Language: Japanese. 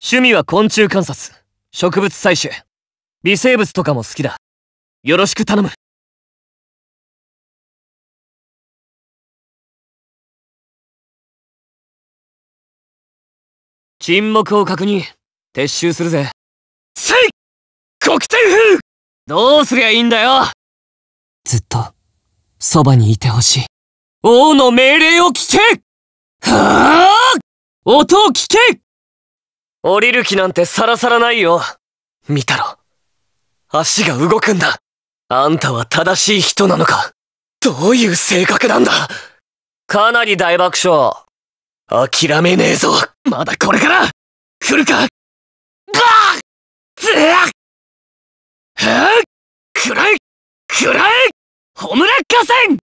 趣味は昆虫観察、植物採取、微生物とかも好きだ。よろしく頼む。沈黙を確認、撤収するぜ。せい黒天風どうすりゃいいんだよずっと、そばにいてほしい。王の命令を聞けはあ音を聞け降りる気なんてさらさらないよ。見たろ。足が動くんだ。あんたは正しい人なのか。どういう性格なんだかなり大爆笑。諦めねえぞ。まだこれから来るかバーずえく暗いホムラ河川